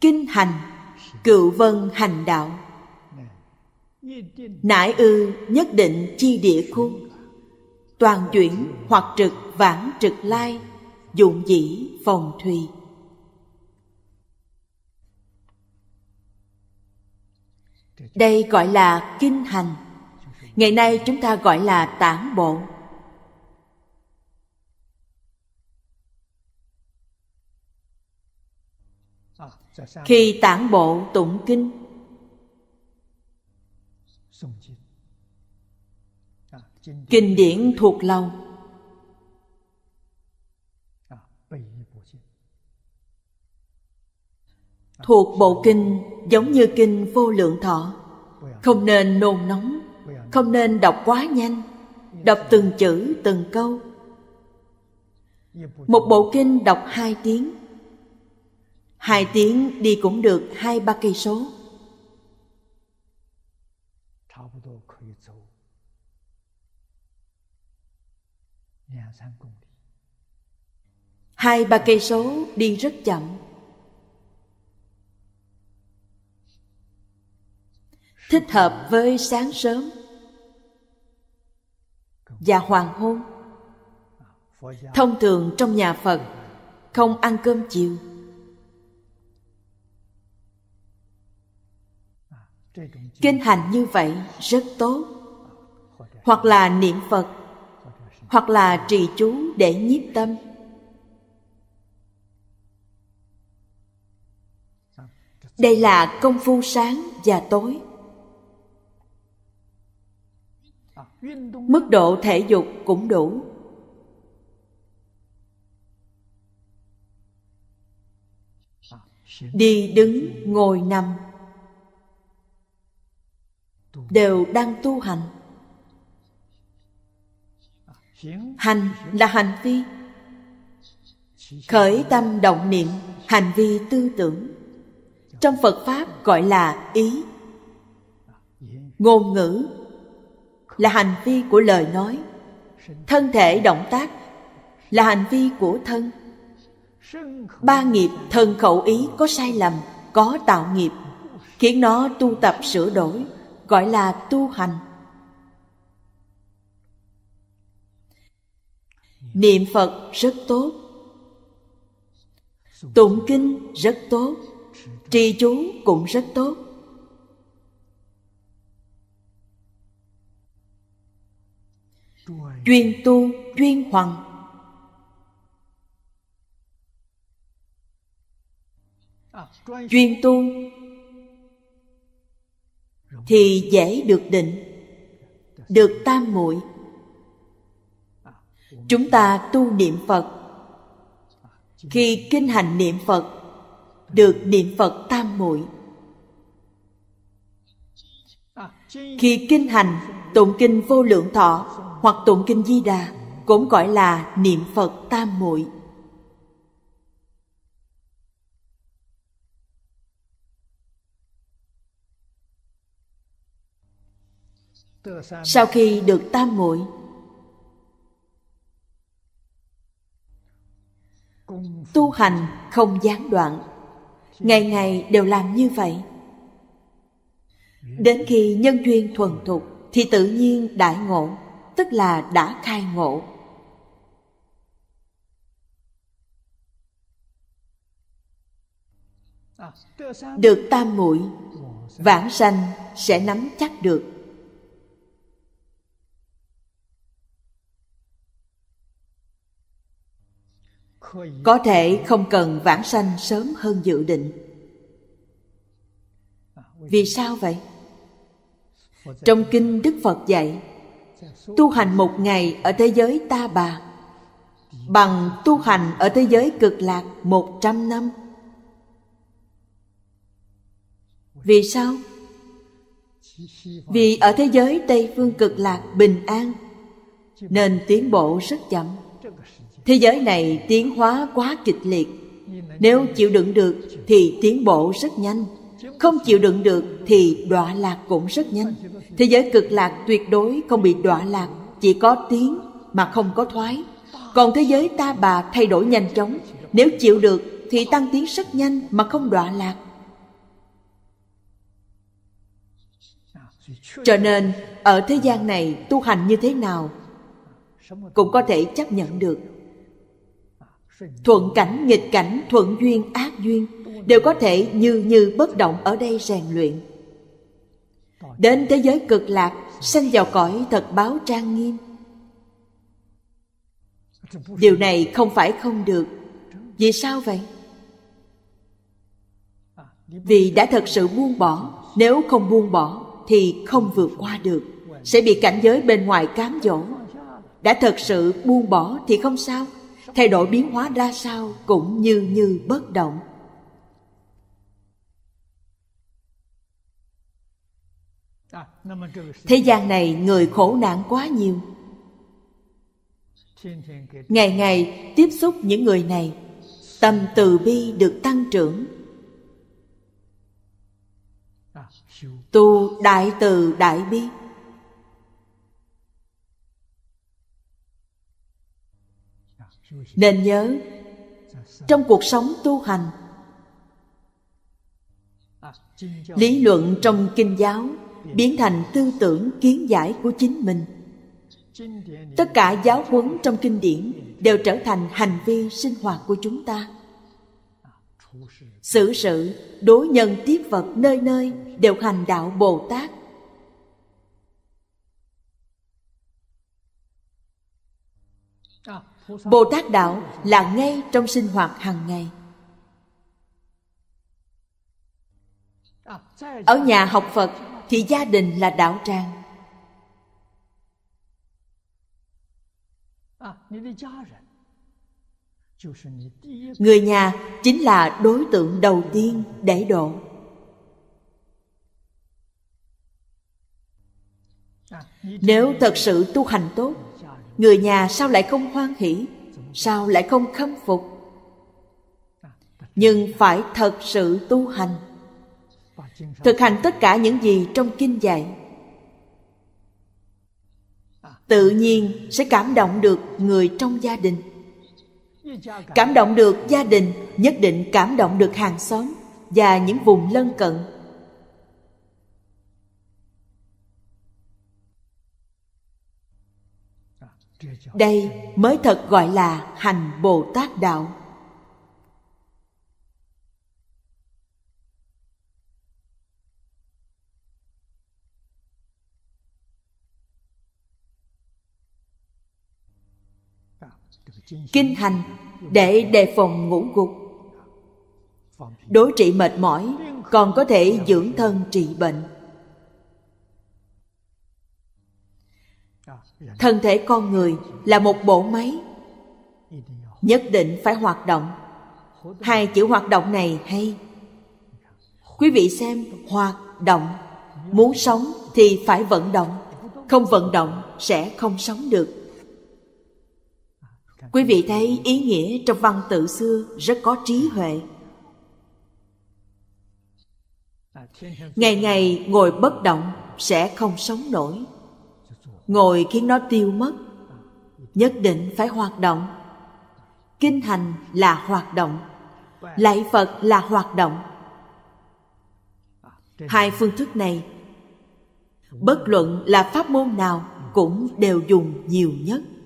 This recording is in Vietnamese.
kinh hành cựu vân hành đạo nãi ư nhất định chi địa khu toàn chuyển hoặc trực vãng trực lai dụng dĩ phòng thùy đây gọi là kinh hành ngày nay chúng ta gọi là tản bộ khi tản bộ tụng kinh kinh điển thuộc lòng thuộc bộ kinh giống như kinh vô lượng thọ không nên nôn nóng không nên đọc quá nhanh đọc từng chữ từng câu một bộ kinh đọc hai tiếng hai tiếng đi cũng được hai ba cây số hai ba cây số đi rất chậm thích hợp với sáng sớm và hoàng hôn thông thường trong nhà phật không ăn cơm chiều kinh hành như vậy rất tốt hoặc là niệm phật hoặc là trì chú để nhiếp tâm đây là công phu sáng và tối mức độ thể dục cũng đủ đi đứng ngồi nằm đều đang tu hành hành là hành vi khởi tâm động niệm hành vi tư tưởng trong phật pháp gọi là ý ngôn ngữ là hành vi của lời nói thân thể động tác là hành vi của thân ba nghiệp thân khẩu ý có sai lầm có tạo nghiệp khiến nó tu tập sửa đổi gọi là tu hành niệm phật rất tốt tụng kinh rất tốt trì chú cũng rất tốt chuyên tu chuyên hoằng chuyên tu thì dễ được định được tam muội chúng ta tu niệm phật khi kinh hành niệm phật được niệm phật tam muội khi kinh hành tụng kinh vô lượng thọ hoặc tụng kinh di đà cũng gọi là niệm phật tam muội sau khi được tam muội tu hành không gián đoạn ngày ngày đều làm như vậy đến khi nhân duyên thuần thục thì tự nhiên đại ngộ tức là đã khai ngộ được tam muội vãng sanh sẽ nắm chắc được có thể không cần vãng sanh sớm hơn dự định vì sao vậy trong kinh đức phật dạy tu hành một ngày ở thế giới ta bà bằng tu hành ở thế giới cực lạc một trăm năm vì sao vì ở thế giới tây phương cực lạc bình an nên tiến bộ rất chậm thế giới này tiến hóa quá kịch liệt nếu chịu đựng được thì tiến bộ rất nhanh không chịu đựng được thì đọa lạc cũng rất nhanh thế giới cực lạc tuyệt đối không bị đọa lạc chỉ có tiến mà không có thoái còn thế giới ta bà thay đổi nhanh chóng nếu chịu được thì tăng tiến rất nhanh mà không đọa lạc cho nên ở thế gian này tu hành như thế nào cũng có thể chấp nhận được thuận cảnh nghịch cảnh thuận duyên ác duyên đều có thể như như bất động ở đây rèn luyện đến thế giới cực lạc sanh vào cõi thật báo trang nghiêm điều này không phải không được vì sao vậy vì đã thật sự buông bỏ nếu không buông bỏ thì không vượt qua được sẽ bị cảnh giới bên ngoài cám dỗ đã thật sự buông bỏ thì không sao thay đổi biến hóa ra sao cũng như như bất động thế gian này người khổ nạn quá nhiều ngày ngày tiếp xúc những người này tâm từ bi được tăng trưởng tu đại từ đại bi nên nhớ trong cuộc sống tu hành lý luận trong kinh giáo biến thành tư tưởng kiến giải của chính mình tất cả giáo huấn trong kinh điển đều trở thành hành vi sinh hoạt của chúng ta xử sự đối nhân tiếp vật nơi nơi đều hành đạo bồ tát bồ tát đạo là ngay trong sinh hoạt hàng ngày ở nhà học phật thì gia đình là đạo tràng người nhà chính là đối tượng đầu tiên để độ nếu thật sự tu hành tốt người nhà sao lại không hoan hỷ sao lại không khâm phục nhưng phải thật sự tu hành thực hành tất cả những gì trong kinh dạy tự nhiên sẽ cảm động được người trong gia đình cảm động được gia đình nhất định cảm động được hàng xóm và những vùng lân cận đây mới thật gọi là hành bồ tát đạo kinh hành để đề phòng ngủ gục đối trị mệt mỏi còn có thể dưỡng thân trị bệnh thân thể con người là một bộ máy nhất định phải hoạt động hai chữ hoạt động này hay quý vị xem hoạt động muốn sống thì phải vận động không vận động sẽ không sống được quý vị thấy ý nghĩa trong văn tự xưa rất có trí huệ ngày ngày ngồi bất động sẽ không sống nổi ngồi khiến nó tiêu mất nhất định phải hoạt động kinh hành là hoạt động lạy phật là hoạt động hai phương thức này bất luận là pháp môn nào cũng đều dùng nhiều nhất